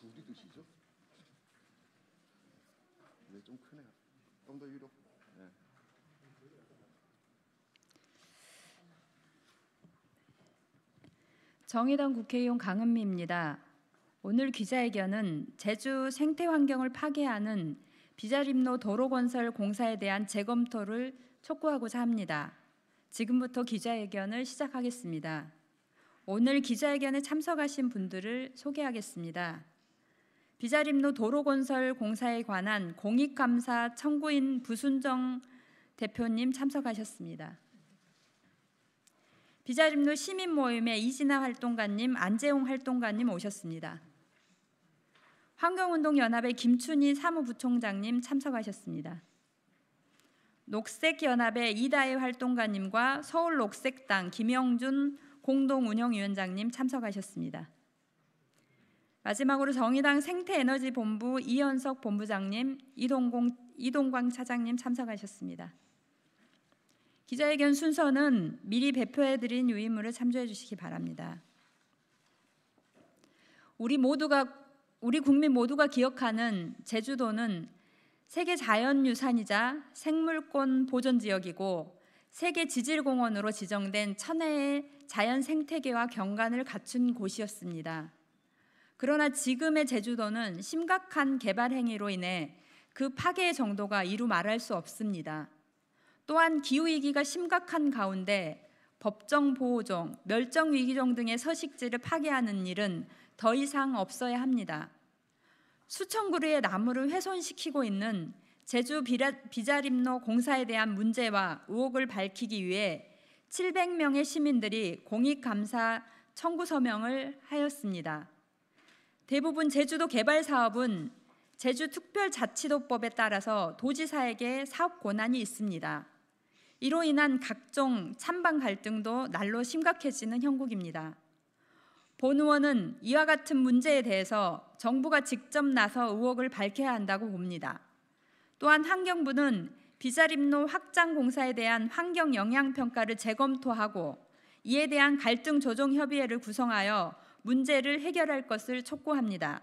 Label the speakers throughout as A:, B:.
A: 둘이 드시죠? 네, 좀 크네요. 좀더 위로. 네.
B: 정의당 국회의원 강은미입니다. 오늘 기자회견은 제주 생태 환경을 파괴하는 비자림로 도로 건설 공사에 대한 재검토를 촉구하고자 합니다. 지금부터 기자회견을 시작하겠습니다. 오늘 기자회견에 참석하신 분들을 소개하겠습니다. 비자림로 도로건설 공사에 관한 공익감사 청구인 부순정 대표님 참석하셨습니다. 비자림로 시민 모임에 이진아 활동가님, 안재홍 활동가님 오셨습니다. 환경운동연합의 김춘희 사무부총장님 참석하셨습니다. 녹색연합의 이다혜 활동가님과 서울녹색당 김영준 공동운영위원장님 참석하셨습니다. 마지막으로 정의당 생태에너지 본부 이현석 본부장님, 이동공, 이동광 차장님 참석하셨습니다. 기자회견 순서는 미리 배포해드린 유인물을 참조해 주시기 바랍니다. 우리 모두가 우리 국민 모두가 기억하는 제주도는 세계 자연유산이자 생물권 보존 지역이고 세계 지질공원으로 지정된 천혜의 자연 생태계와 경관을 갖춘 곳이었습니다. 그러나 지금의 제주도는 심각한 개발 행위로 인해 그 파괴의 정도가 이루 말할 수 없습니다. 또한 기후위기가 심각한 가운데 법정 보호종, 멸종 위기종 등의 서식지를 파괴하는 일은 더 이상 없어야 합니다. 수천 그루의 나무를 훼손시키고 있는 제주 비자림로 공사에 대한 문제와 의혹을 밝히기 위해 700명의 시민들이 공익감사 청구 서명을 하였습니다. 대부분 제주도 개발 사업은 제주특별자치도법에 따라서 도지사에게 사업 권한이 있습니다. 이로 인한 각종 찬반 갈등도 날로 심각해지는 형국입니다. 본 의원은 이와 같은 문제에 대해서 정부가 직접 나서 의혹을 밝혀야 한다고 봅니다. 또한 환경부는 비자림로 확장 공사에 대한 환경 영향 평가를 재검토하고 이에 대한 갈등 조정 협의회를 구성하여 문제를 해결할 것을 촉구합니다.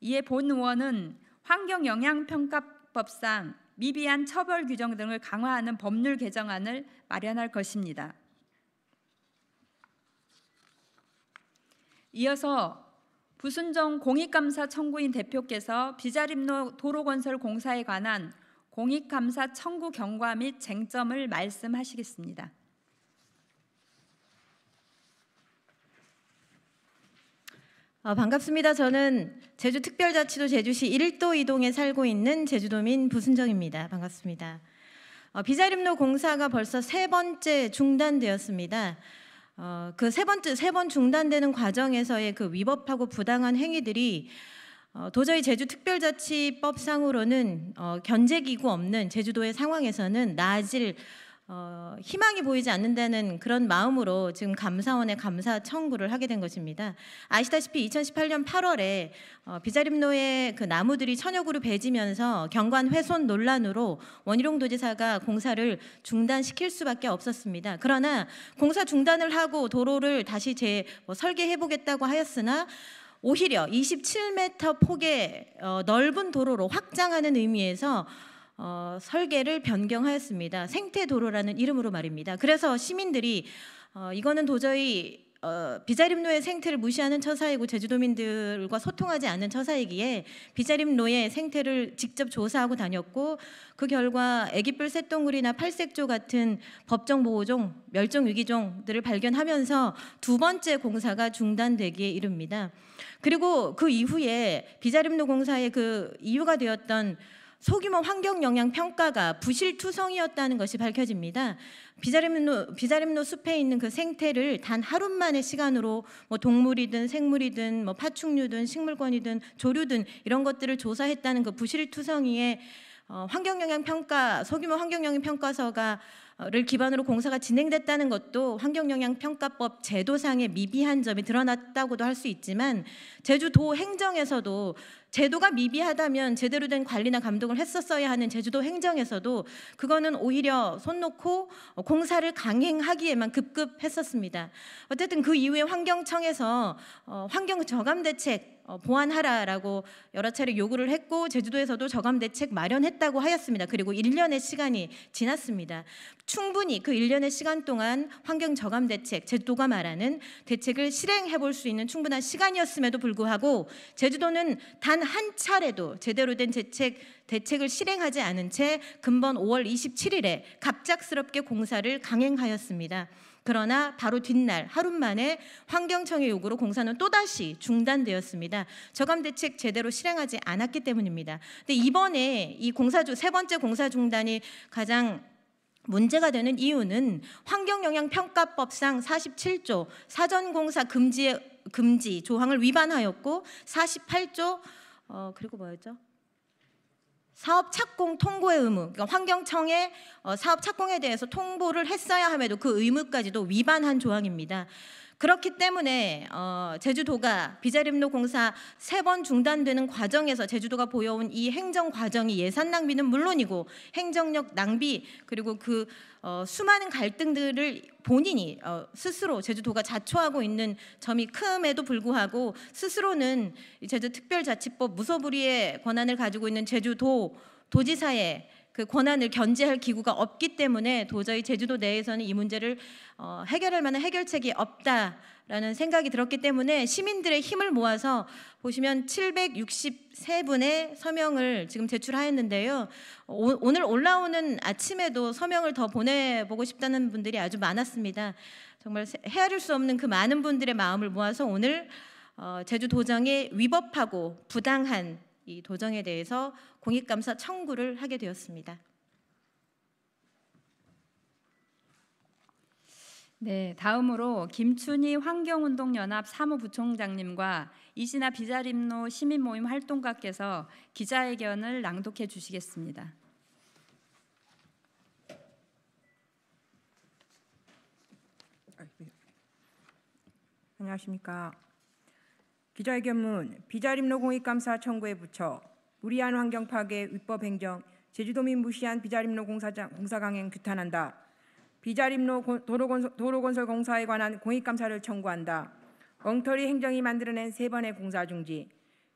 B: 이에 본 의원은 환경영향평가법상 미비한 처벌 규정 등을 강화하는 법률 개정안을 마련할 것입니다. 이어서 부순정 공익감사 청구인 대표께서 비자림로 도로건설 공사에 관한 공익감사 청구 경과 및 쟁점을 말씀하시겠습니다.
C: 아, 반갑습니다. 저는 제주 특별자치도 제주시 1도 이동에 살고 있는 제주도민 부순정입니다. 반갑습니다. 어, 비자림로 공사가 벌써 세 번째 중단되었습니다. 어, 그 세 번째 세 번 중단되는 과정에서의 그 위법하고 부당한 행위들이 어, 도저히 제주특별자치법상으로는 어, 견제기구 없는 제주도의 상황에서는 나아질 어, 희망이 보이지 않는다는 그런 마음으로 지금 감사원에 감사 청구를 하게 된 것입니다. 아시다시피 2018년 8월에 어, 비자림로의 그 나무들이 천여 그루 베지면서 경관 훼손 논란으로 원희룡 도지사가 공사를 중단시킬 수밖에 없었습니다. 그러나 공사 중단을 하고 도로를 다시 재뭐 설계해 보겠다고 하였으나 오히려 27m 폭의 어, 넓은 도로로 확장하는 의미에서 어, 설계를 변경하였습니다. 생태 도로라는 이름으로 말입니다. 그래서 시민들이 어, 이거는 도저히 어, 비자림로의 생태를 무시하는 처사이고 제주도민들과 소통하지 않는 처사이기에 비자림로의 생태를 직접 조사하고 다녔고 그 결과 애기뿔 새똥굴이나 팔색조 같은 법정 보호종, 멸종 위기종들을 발견하면서 두 번째 공사가 중단되기에 이릅니다. 그리고 그 이후에 비자림로 공사의 그 이유가 되었던 소규모 환경 영향 평가가 부실투성이었다는 것이 밝혀집니다. 비자림노 비자림노 숲에 있는 그 생태를 단 하루만의 시간으로 뭐 동물이든 생물이든 뭐 파충류든 식물권이든 조류든 이런 것들을 조사했다는 그 부실투성이의 어, 환경 영향 평가 소규모 환경 영향 평가서가 를 기반으로 공사가 진행됐다는 것도 환경영향평가법 제도상의 미비한 점이 드러났다고도 할 수 있지만 제주도 행정에서도 제도가 미비하다면 제대로 된 관리나 감독을 했었어야 하는 제주도 행정에서도 그거는 오히려 손 놓고 공사를 강행하기에만 급급했었습니다. 어쨌든 그 이후에 환경청에서 어, 환경 저감 대책 어, 보완하라라고 여러 차례 요구를 했고 제주도에서도 저감 대책 마련했다고 하였습니다. 그리고 1년의 시간이 지났습니다. 충분히 그 1년의 시간 동안 환경 저감 대책 제주도가 말하는 대책을 실행해 볼수 있는 충분한 시간이었음에도 불구하고 제주도는 단 한 차례도 제대로 된 대책 대책을 실행하지 않은 채 금번 5월 27일에 갑작스럽게 공사를 강행하였습니다. 그러나 바로 뒷날 하루 만에 환경청의 요구로 공사는 또다시 중단되었습니다. 저감 대책 제대로 실행하지 않았기 때문입니다. 근데 이번에 이 공사주 세 번째 공사 중단이 가장 문제가 되는 이유는 환경영향평가법상 47조 사전공사 금지 금지 조항을 위반하였고 48조 어 그리고 뭐였죠? 사업 착공 통보의 의무, 그러니까 환경청에 어, 사업 착공에 대해서 통보를 했어야 함에도 그 의무까지도 위반한 조항입니다. 그렇기 때문에 어, 제주도가 비자림로 공사 세 번 중단되는 과정에서 제주도가 보여온 이 행정 과정이 예산 낭비는 물론이고 행정력 낭비 그리고 그 어, 수많은 갈등들을 본인이 어, 스스로 제주도가 자초하고 있는 점이 큼에도 불구하고 스스로는 제주특별자치법 무소불위의 권한을 가지고 있는 제주도 도지사의 그 권한을 견제할 기구가 없기 때문에 도저히 제주도 내에서는 이 문제를 어, 해결할 만한 해결책이 없다라는 생각이 들었기 때문에 시민들의 힘을 모아서 보시면 763분의 서명을 지금 제출하였는데요. 오, 늘 올라오는 아침에도 서명을 더 보내보고 싶다는 분들이 아주 많았습니다. 정말 헤아릴 수 없는 그 많은 분들의 마음을 모아서 오늘 어, 제주도정의 위법하고 부당한 이 도정에 대해서 공익감사
B: 청구를 하게 되었습니다. 네, 다음으로 김춘희 환경운동연합 사무부총장님과 이신아 비자림로 시민모임 활동가께서 기자회견을 낭독해 주시겠습니다.
D: 아, 예. 안녕하십니까. 기자회견문 비자림로 공익감사 청구에 붙여 무리한 환경 파괴 위법 행정 제주도민 무시한 비자림로 공사장, 공사강행 규탄한다. 비자림로 도로건설, 공사에 관한 공익감사를 청구한다. 엉터리 행정이 만들어낸 세 번의 공사 중지.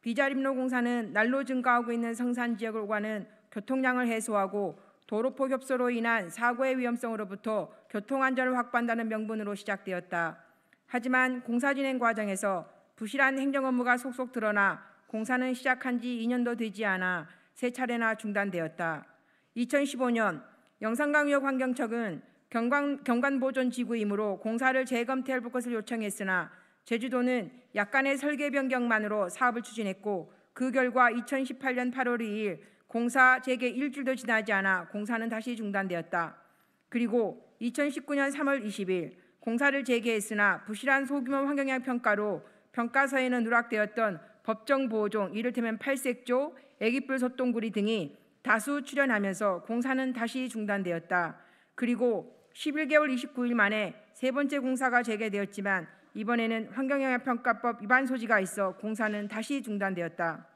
D: 비자림로 공사는 날로 증가하고 있는 성산 지역을 오가는 교통량을 해소하고 도로포 협소로 인한 사고의 위험성으로부터 교통안전을 확보한다는 명분으로 시작되었다. 하지만 공사 진행 과정에서 부실한 행정 업무가 속속 드러나 공사는 시작한 지 2년도 되지 않아 세 차례나 중단되었다. 2015년 영산강역 환경청은 경관, 경관보존지구이므로 공사를 재검토할 것을 요청했으나 제주도는 약간의 설계 변경만으로 사업을 추진했고 그 결과 2018년 8월 2일 공사 재개 일주일도 지나지 않아 공사는 다시 중단되었다. 그리고 2019년 3월 20일 공사를 재개했으나 부실한 소규모 환경향 평가로 평가서에는 누락되었던 법정보호종, 이를테면 팔색조, 애기뿔 소똥구리 등이 다수 출연하면서 공사는 다시 중단되었다. 그리고 11개월 29일 만에 세 번째 공사가 재개되었지만 이번에는 환경영향평가법 위반 소지가 있어 공사는 다시 중단되었다.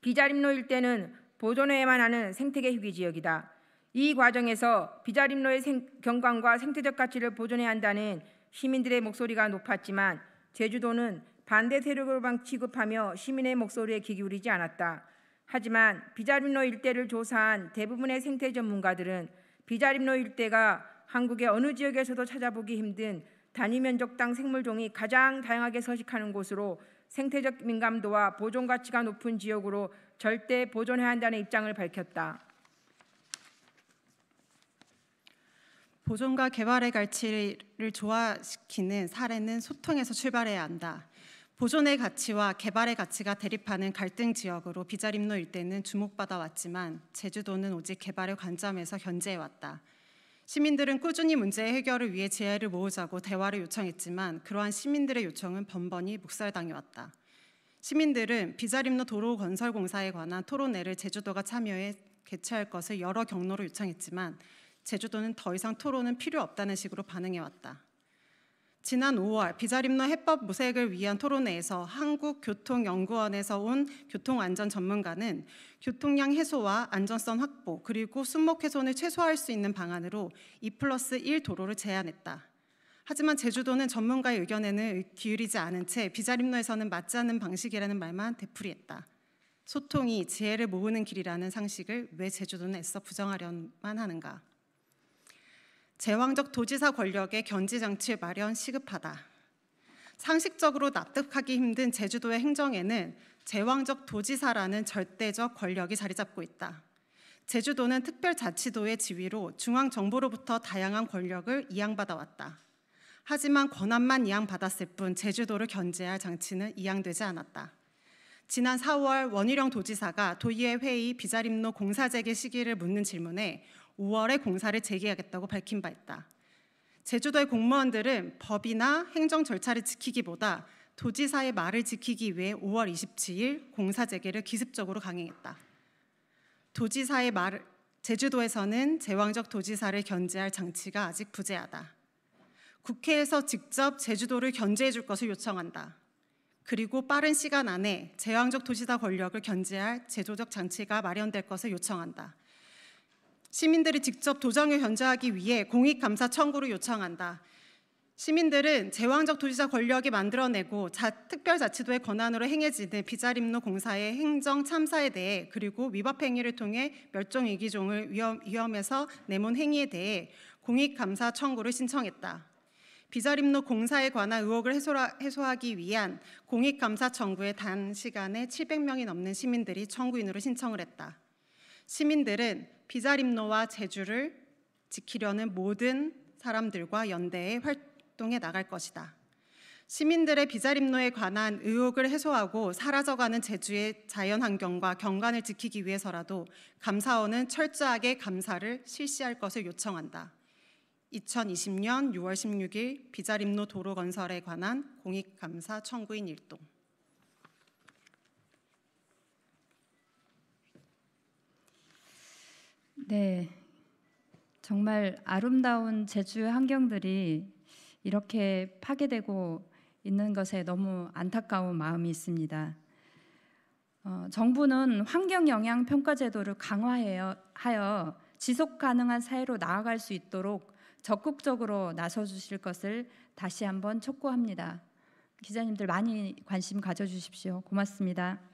D: 비자림로 일대는 보존회에만 하는 생태계 휴기 지역이다. 이 과정에서 비자림로의 생, 경관과 생태적 가치를 보존해야 한다는 시민들의 목소리가 높았지만 제주도는 반대 세력으로 취급하며 시민의 목소리에 귀 기울이지 않았다. 하지만 비자림로 일대를 조사한 대부분의 생태 전문가들은 비자림로 일대가 한국의 어느 지역에서도 찾아보기 힘든 단위 면적당 생물종이 가장 다양하게 서식하는 곳으로 생태적 민감도와 보존 가치가 높은 지역으로 절대 보존해야 한다는
A: 입장을 밝혔다. 보존과 개발의 가치를 조화시키는 사례는 소통에서 출발해야 한다. 보존의 가치와 개발의 가치가 대립하는 갈등 지역으로 비자림로 일대는 주목받아 왔지만 제주도는 오직 개발의 관점에서 견제해 왔다. 시민들은 꾸준히 문제 해결을 위해 재혜를 모으자고 대화를 요청했지만 그러한 시민들의 요청은 번번이 묵살당해 왔다. 시민들은 비자림로 도로 건설 공사에 관한 토론회를 제주도가 참여해 개최할 것을 여러 경로로 요청했지만 제주도는 더 이상 토론은 필요 없다는 식으로 반응해왔다. 지난 5월 비자림로 해법 모색을 위한 토론회에서 한국교통연구원에서 온 교통안전 전문가는 교통량 해소와 안전성 확보 그리고 순목 훼손을 최소화할 수 있는 방안으로 2 플러스 1 도로를 제안했다. 하지만 제주도는 전문가의 의견에는 기울이지 않은 채 비자림로에서는 맞지 않는 방식이라는 말만 되풀이했다. 소통이 지혜를 모으는 길이라는 상식을 왜 제주도는 애써 부정하려만 하는가? 제왕적 도지사 권력의 견지 장치 마련 시급하다. 상식적으로 납득하기 힘든 제주도의 행정에는 제왕적 도지사라는 절대적 권력이 자리 잡고 있다. 제주도는 특별자치도의 지위로 중앙정부로부터 다양한 권력을 이양받아왔다. 하지만 권한만 이양받았을 뿐 제주도를 견제할 장치는 이양되지 않았다. 지난 4월 원희룡 도지사가 도의회 회의 비자림로 공사재개 시기를 묻는 질문에 5월에 공사를 재개하겠다고 밝힌 바 있다. 제주도의 공무원들은 법이나 행정 절차를 지키기보다 도지사의 말을 지키기 위해 5월 27일 공사 재개를 기습적으로 강행했다. 도지사의 말 제주도에서는 제왕적 도지사를 견제할 장치가 아직 부재하다. 국회에서 직접 제주도를 견제해 줄 것을 요청한다. 그리고 빠른 시간 안에 제왕적 도지사 권력을 견제할 제도적 장치가 마련될 것을 요청한다. 시민들이 직접 도장을 견제하기 위해 공익감사 청구를 요청한다. 시민들은 제왕적 도지사 권력이 만들어내고 자, 특별자치도의 권한으로 행해지는 비자림로 공사의 행정 참사에 대해 그리고 위법 행위를 통해 멸종 위기종을 위험, 위험해서 내몬 행위에 대해 공익감사 청구를 신청했다. 비자림로 공사에 관한 의혹을 해소라, 해소하기 위한 공익감사 청구에 단 시간에 700명이 넘는 시민들이 청구인으로 신청을 했다. 시민들은 비자림노와 제주를 지키려는 모든 사람들과 연대해 활동해 나갈 것이다. 시민들의 비자림노에 관한 의혹을 해소하고 사라져가는 제주의 자연환경과 경관을 지키기 위해서라도 감사원은 철저하게 감사를 실시할 것을 요청한다. 2020년 6월 16일 비자림노 도로 건설에 관한 공익감사 청구인 일동.
B: 네. 정말 아름다운 제주 환경들이 이렇게 파괴되고 있는 것에 너무 안타까운 마음이 있습니다. 어, 정부는 환경 영향 평가 제도를 강화하여 지속 가능한 사회로 나아갈 수 있도록 적극적으로 나서 주실 것을 다시 한번 촉구합니다. 기자님들 많이 관심 가져 주십시오. 고맙습니다.